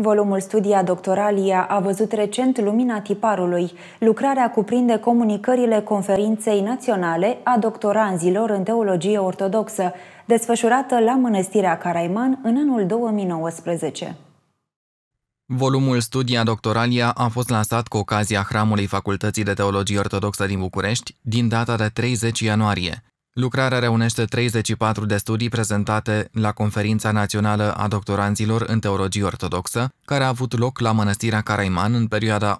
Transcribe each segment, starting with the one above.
Volumul Studia Doctoralia a văzut recent lumina tiparului. Lucrarea cuprinde comunicările conferinței naționale a doctoranzilor în teologie ortodoxă, desfășurată la Mănăstirea Caraiman în anul 2019. Volumul Studia Doctoralia a fost lansat cu ocazia Hramului Facultății de Teologie Ortodoxă din București din data de 30 ianuarie. Lucrarea reunește 34 de studii prezentate la Conferința Națională a Doctoranților în Teologie Ortodoxă, care a avut loc la Mănăstirea Caraiman în perioada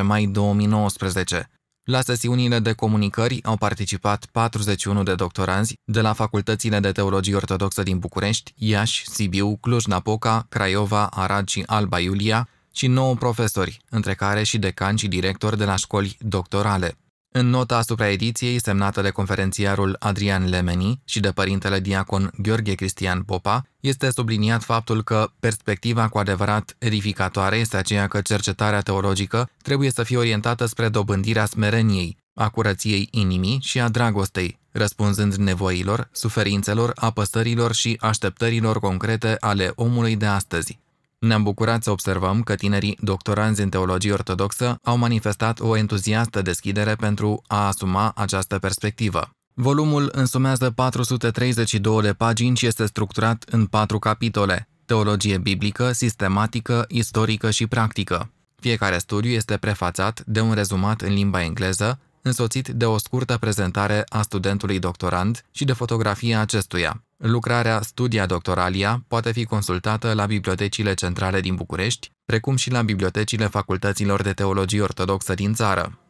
8-12 mai 2019. La sesiunile de comunicări au participat 41 de doctoranzi de la facultățile de teologie ortodoxă din București, Iași, Sibiu, Cluj-Napoca, Craiova, Arad și Alba Iulia și 9 profesori, între care și decani și directori de la școli doctorale. În nota asupra ediției, semnată de conferențiarul Adrian Lemeni și de părintele diacon Gheorghe Cristian Popa, este subliniat faptul că perspectiva cu adevărat edificatoare este aceea că cercetarea teologică trebuie să fie orientată spre dobândirea smereniei, a curăției inimii și a dragostei, răspunzând nevoilor, suferințelor, apăsărilor și așteptărilor concrete ale omului de astăzi. Ne-am bucurat să observăm că tinerii doctoranzi în teologie ortodoxă au manifestat o entuziastă deschidere pentru a asuma această perspectivă. Volumul însumează 432 de pagini și este structurat în patru capitole, teologie biblică, sistematică, istorică și practică. Fiecare studiu este prefațat de un rezumat în limba engleză, însoțit de o scurtă prezentare a studentului doctorand și de fotografia acestuia. Lucrarea Studia Doctoralia poate fi consultată la bibliotecile centrale din București, precum și la bibliotecile facultăților de teologie ortodoxă din țară.